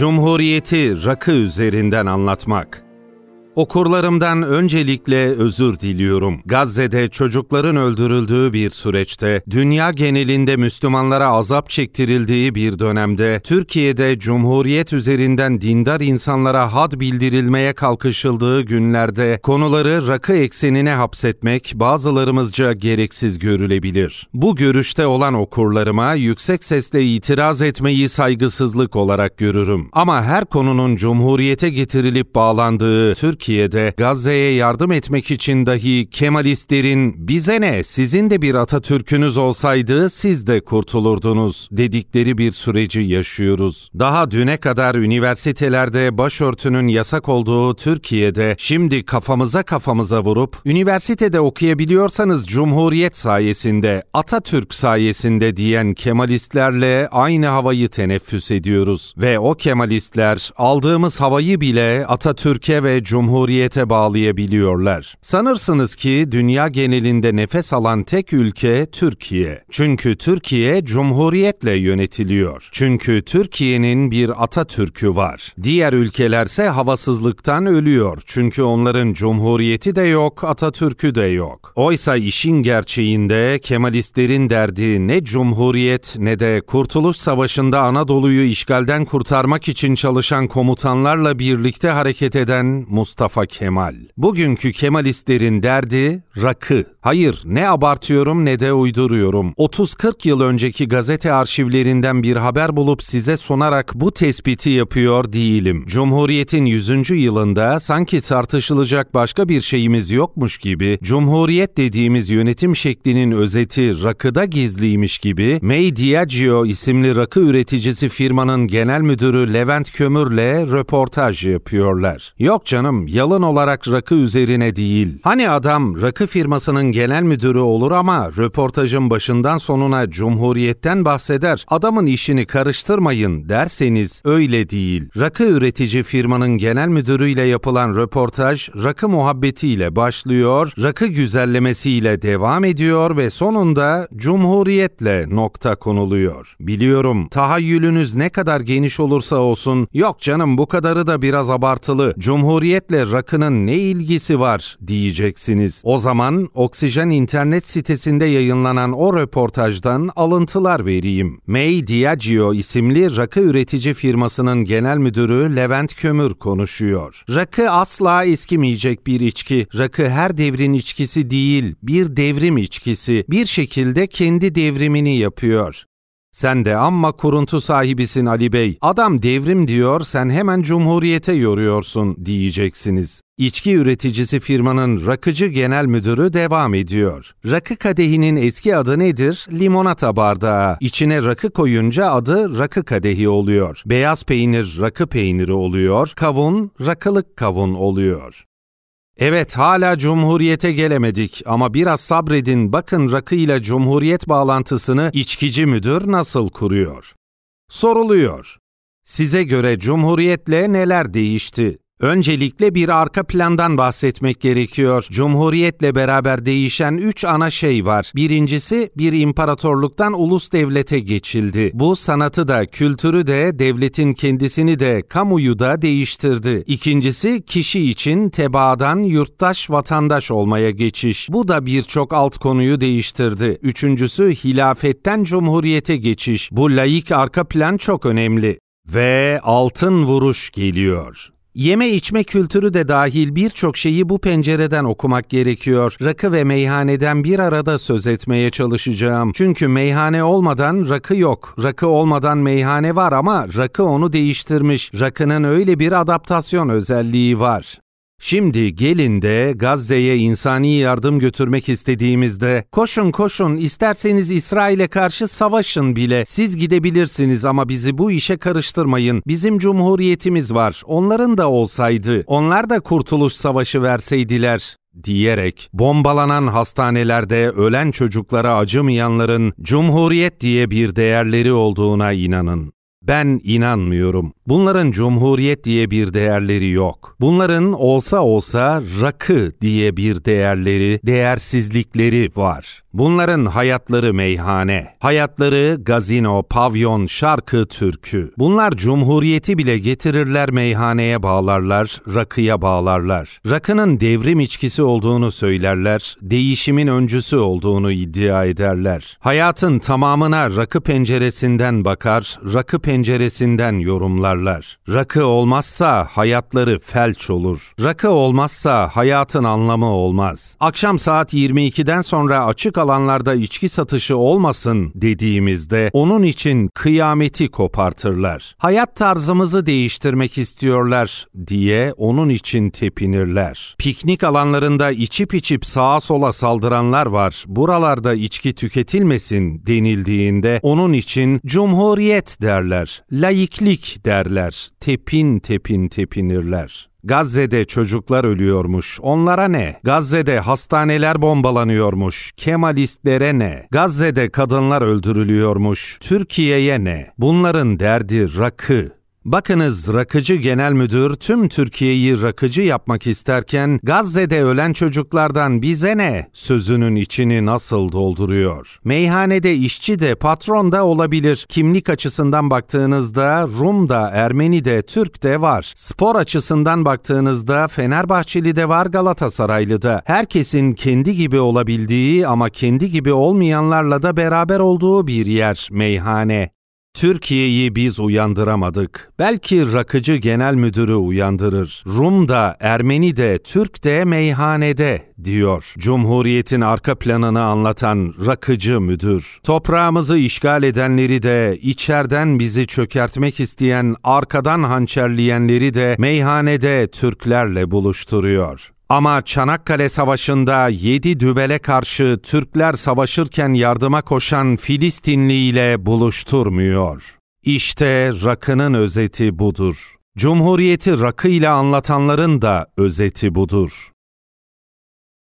Cumhuriyeti rakı üzerinden anlatmak Okurlarımdan öncelikle özür diliyorum. Gazze'de çocukların öldürüldüğü bir süreçte, dünya genelinde Müslümanlara azap çektirildiği bir dönemde, Türkiye'de Cumhuriyet üzerinden dindar insanlara had bildirilmeye kalkışıldığı günlerde konuları rakı eksenine hapsetmek bazılarımızca gereksiz görülebilir. Bu görüşte olan okurlarıma yüksek sesle itiraz etmeyi saygısızlık olarak görürüm. Ama her konunun Cumhuriyete getirilip bağlandığı Türk Türkiye'de Gazze'ye yardım etmek için dahi Kemalistlerin bize ne sizin de bir Atatürk'ünüz olsaydı siz de kurtulurdunuz dedikleri bir süreci yaşıyoruz. Daha düne kadar üniversitelerde başörtünün yasak olduğu Türkiye'de şimdi kafamıza kafamıza vurup üniversitede okuyabiliyorsanız Cumhuriyet sayesinde, Atatürk sayesinde diyen Kemalistlerle aynı havayı teneffüs ediyoruz ve o Kemalistler aldığımız havayı bile Atatürk'e ve Cumhuriyet'e Cumhuriyete bağlayabiliyorlar. Sanırsınız ki dünya genelinde nefes alan tek ülke Türkiye. Çünkü Türkiye cumhuriyetle yönetiliyor. Çünkü Türkiye'nin bir Atatürk'ü var. Diğer ülkelerse havasızlıktan ölüyor. Çünkü onların cumhuriyeti de yok, Atatürk'ü de yok. Oysa işin gerçeğinde Kemalistlerin derdi ne cumhuriyet ne de Kurtuluş Savaşı'nda Anadolu'yu işgalden kurtarmak için çalışan komutanlarla birlikte hareket eden Mustafa Mustafa Kemal. Bugünkü Kemalistlerin derdi rakı. Hayır ne abartıyorum ne de uyduruyorum. 30-40 yıl önceki gazete arşivlerinden bir haber bulup size sunarak bu tespiti yapıyor değilim. Cumhuriyetin 100. yılında sanki tartışılacak başka bir şeyimiz yokmuş gibi Cumhuriyet dediğimiz yönetim şeklinin özeti rakıda gizliymiş gibi May Diageo isimli rakı üreticisi firmanın genel müdürü Levent Kömür'le röportaj yapıyorlar. Yok canım yalan olarak rakı üzerine değil. Hani adam rakı firmasının genel müdürü olur ama röportajın başından sonuna cumhuriyetten bahseder. Adamın işini karıştırmayın derseniz öyle değil. Rakı üretici firmanın genel müdürüyle yapılan röportaj rakı muhabbetiyle başlıyor, rakı güzellemesiyle devam ediyor ve sonunda cumhuriyetle nokta konuluyor. Biliyorum tahayyülünüz ne kadar geniş olursa olsun yok canım bu kadarı da biraz abartılı. Cumhuriyetle rakının ne ilgisi var diyeceksiniz. O zaman Oksijen internet sitesinde yayınlanan o röportajdan alıntılar vereyim. May Diageo isimli rakı üretici firmasının genel müdürü Levent Kömür konuşuyor. Rakı asla eskimeyecek bir içki. Rakı her devrin içkisi değil, bir devrim içkisi. Bir şekilde kendi devrimini yapıyor. Sen de amma kuruntu sahibisin Ali Bey. Adam devrim diyor, sen hemen cumhuriyete yoruyorsun diyeceksiniz. İçki üreticisi firmanın rakıcı genel müdürü devam ediyor. Rakı kadehinin eski adı nedir? Limonata bardağı. İçine rakı koyunca adı rakı kadehi oluyor. Beyaz peynir rakı peyniri oluyor. Kavun rakılık kavun oluyor. Evet hala cumhuriyete gelemedik ama biraz sabredin bakın rakı ile cumhuriyet bağlantısını içkici müdür nasıl kuruyor? Soruluyor. Size göre cumhuriyetle neler değişti? Öncelikle bir arka plandan bahsetmek gerekiyor. Cumhuriyetle beraber değişen üç ana şey var. Birincisi bir imparatorluktan ulus devlete geçildi. Bu sanatı da, kültürü de, devletin kendisini de, kamuyu da değiştirdi. İkincisi kişi için tebaadan yurttaş vatandaş olmaya geçiş. Bu da birçok alt konuyu değiştirdi. Üçüncüsü hilafetten cumhuriyete geçiş. Bu laik arka plan çok önemli. Ve altın vuruş geliyor. Yeme içme kültürü de dahil birçok şeyi bu pencereden okumak gerekiyor. Rakı ve meyhaneden bir arada söz etmeye çalışacağım. Çünkü meyhane olmadan rakı yok. Rakı olmadan meyhane var ama rakı onu değiştirmiş. Rakının öyle bir adaptasyon özelliği var. Şimdi gelin de Gazze'ye insani yardım götürmek istediğimizde koşun koşun isterseniz İsrail'e karşı savaşın bile siz gidebilirsiniz ama bizi bu işe karıştırmayın. Bizim cumhuriyetimiz var. Onların da olsaydı. Onlar da kurtuluş savaşı verseydiler diyerek bombalanan hastanelerde ölen çocuklara acımayanların cumhuriyet diye bir değerleri olduğuna inanın. Ben inanmıyorum. Bunların cumhuriyet diye bir değerleri yok. Bunların olsa olsa rakı diye bir değerleri, değersizlikleri var. Bunların hayatları meyhane, hayatları gazino, pavyon, şarkı, türkü. Bunlar cumhuriyeti bile getirirler meyhaneye bağlarlar, rakıya bağlarlar. Rakının devrim içkisi olduğunu söylerler, değişimin öncüsü olduğunu iddia ederler. Hayatın tamamına rakı penceresinden bakar, rakı penceresinden yorumlar içerler. Rakı olmazsa hayatları felç olur. Rakı olmazsa hayatın anlamı olmaz. Akşam saat 22'den sonra açık alanlarda içki satışı olmasın dediğimizde onun için kıyameti kopartırlar. Hayat tarzımızı değiştirmek istiyorlar diye onun için tepinirler. Piknik alanlarında içip içip sağa sola saldıranlar var. Buralarda içki tüketilmesin denildiğinde onun için cumhuriyet derler, laiklik derler tepinirler, tepin tepin tepinirler. Gazze'de çocuklar ölüyormuş. Onlara ne? Gazze'de hastaneler bombalanıyormuş. Kemalistlere ne? Gazze'de kadınlar öldürülüyormuş. Türkiye'ye ne? Bunların derdi rakı, Bakınız Rakıcı Genel Müdür tüm Türkiye'yi rakıcı yapmak isterken Gazze'de ölen çocuklardan bize ne sözünün içini nasıl dolduruyor? Meyhanede işçi de patron da olabilir. Kimlik açısından baktığınızda Rum da Ermeni de Türk de var. Spor açısından baktığınızda Fenerbahçeli de var Galatasaraylı da. Herkesin kendi gibi olabildiği ama kendi gibi olmayanlarla da beraber olduğu bir yer meyhane. Türkiye'yi biz uyandıramadık. Belki rakıcı genel müdürü uyandırır. Rum da, Ermeni de, Türk de meyhanede diyor. Cumhuriyetin arka planını anlatan rakıcı müdür. Toprağımızı işgal edenleri de, içerden bizi çökertmek isteyen, arkadan hançerleyenleri de meyhanede Türklerle buluşturuyor. Ama Çanakkale Savaşı'nda yedi düvele karşı Türkler savaşırken yardıma koşan Filistinli ile buluşturmuyor. İşte rakının özeti budur. Cumhuriyeti rakı ile anlatanların da özeti budur.